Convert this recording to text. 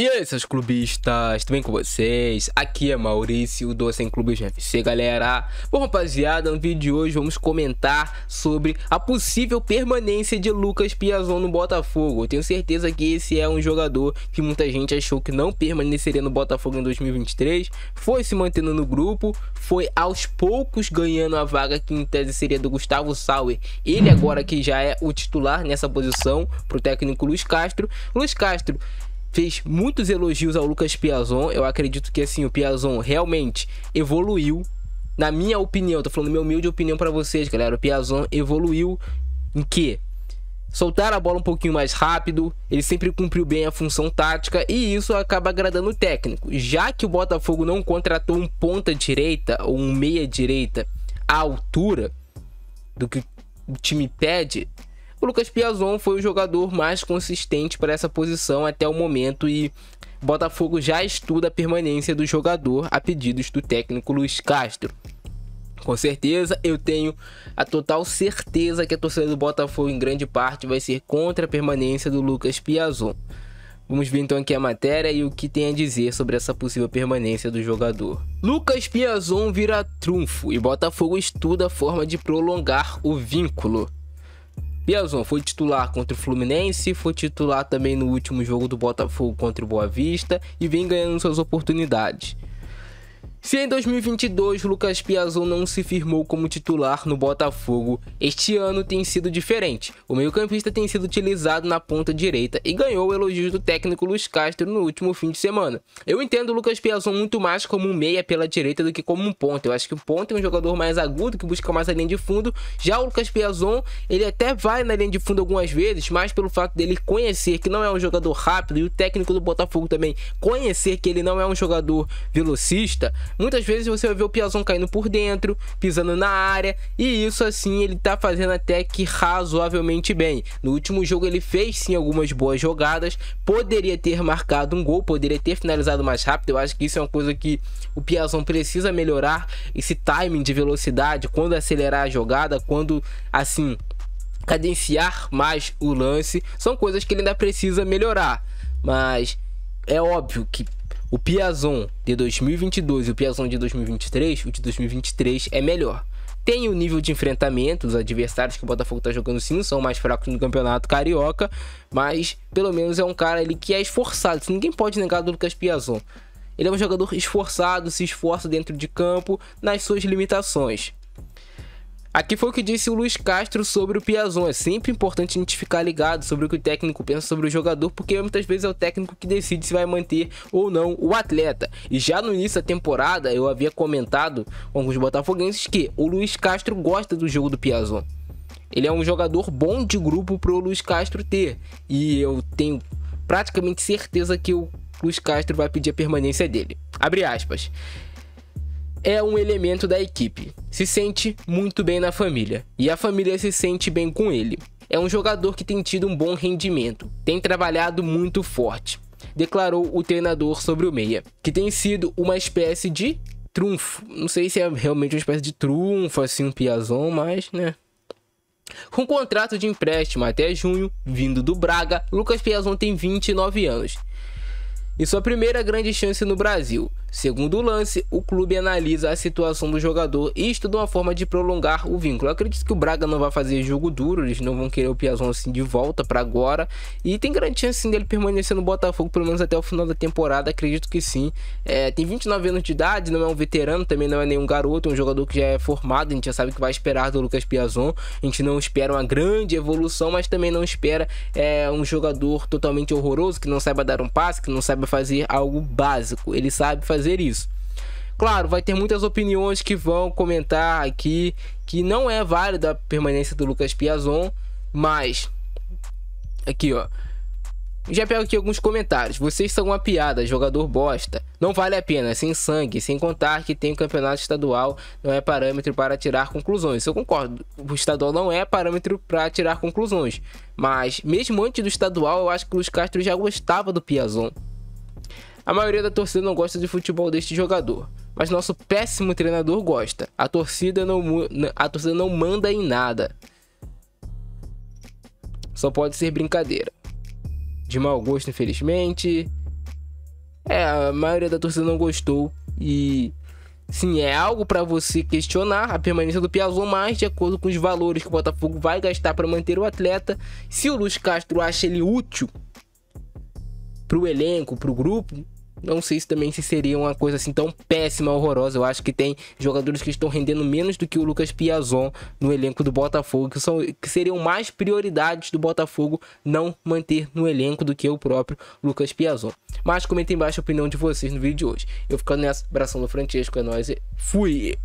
E aí, seus clubistas, tudo bem com vocês? Aqui é Maurício do Sem Clubes FC, galera. Bom, rapaziada, no vídeo de hoje vamos comentar sobre a possível permanência de Lucas Piazon no Botafogo. Eu tenho certeza que esse é um jogador que muita gente achou que não permaneceria no Botafogo em 2023, foi se mantendo no grupo, foi aos poucos ganhando a vaga que em tese seria do Gustavo Sauer. Ele agora que já é o titular nessa posição pro técnico Luiz Castro. Luiz Castro fez muitos elogios ao Lucas Piazon. Eu acredito que assim, o Piazon realmente evoluiu. Na minha opinião, tô falando minha humilde opinião para vocês, galera. O Piazon evoluiu em que? Soltar a bola um pouquinho mais rápido, ele sempre cumpriu bem a função tática e isso acaba agradando o técnico. Já que o Botafogo não contratou um ponta direita ou um meia direita à altura do que o time pede, o Lucas Piazon foi o jogador mais consistente para essa posição até o momento e Botafogo já estuda a permanência do jogador a pedidos do técnico Luiz Castro. Com certeza, eu tenho a total certeza que a torcida do Botafogo, em grande parte, vai ser contra a permanência do Lucas Piazon. Vamos ver então aqui a matéria e o que tem a dizer sobre essa possível permanência do jogador. Lucas Piazon vira trunfo e Botafogo estuda a forma de prolongar o vínculo. Bielson foi titular contra o Fluminense, foi titular também no último jogo do Botafogo contra o Boa Vista e vem ganhando suas oportunidades. Se em 2022 Lucas Piazon não se firmou como titular no Botafogo, este ano tem sido diferente. O meio-campista tem sido utilizado na ponta direita e ganhou elogios do técnico Luiz Castro no último fim de semana. Eu entendo Lucas Piazon muito mais como um meia pela direita do que como um ponta. Eu acho que o ponta é um jogador mais agudo que busca mais a linha de fundo. Já o Lucas Piazon, ele até vai na linha de fundo algumas vezes, mas pelo fato dele conhecer que não é um jogador rápido e o técnico do Botafogo também conhecer que ele não é um jogador velocista, Muitas vezes você vai ver o Piazon caindo por dentro, pisando na área, e isso assim ele tá fazendo até que razoavelmente bem. No último jogo ele fez sim algumas boas jogadas, poderia ter marcado um gol, poderia ter finalizado mais rápido. Eu acho que isso é uma coisa que o Piazon precisa melhorar, esse timing de velocidade, quando acelerar a jogada, quando assim cadenciar mais o lance, são coisas que ele ainda precisa melhorar. Mas é óbvio que o Piazon de 2022 e o Piazon de 2023, o de 2023 é melhor. Tem o nível de enfrentamento, os adversários que o Botafogo está jogando sim são mais fracos no campeonato carioca, mas pelo menos é um cara ali que é esforçado. Ninguém pode negar do Lucas Piazon. Ele é um jogador esforçado, se esforça dentro de campo nas suas limitações. Aqui foi o que disse o Luiz Castro sobre o Piazon. É sempre importante a gente ficar ligado sobre o que o técnico pensa sobre o jogador, porque muitas vezes é o técnico que decide se vai manter ou não o atleta. E já no início da temporada, eu havia comentado com os botafoguenses que o Luiz Castro gosta do jogo do Piazon. Ele é um jogador bom de grupo para o Luiz Castro ter. E eu tenho praticamente certeza que o Luiz Castro vai pedir a permanência dele. Abre aspas é um elemento da equipe. Se sente muito bem na família e a família se sente bem com ele. É um jogador que tem tido um bom rendimento, tem trabalhado muito forte, declarou o treinador sobre o Meia, que tem sido uma espécie de trunfo. Não sei se é realmente uma espécie de trunfo, assim, um piazão, mas, né, com contrato de empréstimo até junho, vindo do Braga, Lucas Piazon tem 29 anos em sua primeira grande chance no Brasil. Segundo o lance, o clube analisa a situação do jogador e estuda uma forma de prolongar o vínculo. Eu acredito que o Braga não vai fazer jogo duro, eles não vão querer o Piazon assim de volta para agora. E tem grande chance sim, dele permanecer no Botafogo, pelo menos até o final da temporada, acredito que sim. É, tem 29 anos de idade, não é um veterano, também não é nenhum garoto, é um jogador que já é formado, a gente já sabe que vai esperar do Lucas Piazon. A gente não espera uma grande evolução, mas também não espera é, um jogador totalmente horroroso, que não saiba dar um passe, que não saiba fazer algo básico, ele sabe fazer isso. Claro, vai ter muitas opiniões que vão comentar aqui que não é válida a permanência do Lucas Piazon, mas aqui ó. Já pego aqui alguns comentários. Vocês são uma piada, jogador bosta. Não vale a pena, sem sangue, sem contar que tem um campeonato estadual, não é parâmetro para tirar conclusões. Eu concordo, o estadual não é parâmetro para tirar conclusões. Mas, mesmo antes do estadual, eu acho que o Luiz Castro já gostava do Piazon. A maioria da torcida não gosta de futebol deste jogador, mas nosso péssimo treinador gosta. A torcida não, a torcida não manda em nada. Só pode ser brincadeira. De mau gosto, infelizmente. É, a maioria da torcida não gostou e Sim, é algo para você questionar a permanência do Piazon, mais de acordo com os valores que o Botafogo vai gastar para manter o atleta, se o Luiz Castro acha ele útil pro elenco, pro grupo, não sei se também se seria uma coisa assim tão péssima, horrorosa. Eu acho que tem jogadores que estão rendendo menos do que o Lucas Piazon no elenco do Botafogo, que, são, que seriam mais prioridades do Botafogo não manter no elenco do que o próprio Lucas Piazon. Mas comenta embaixo a opinião de vocês no vídeo de hoje. Eu ficando nessa, abração do Francesco, é nóis, fui!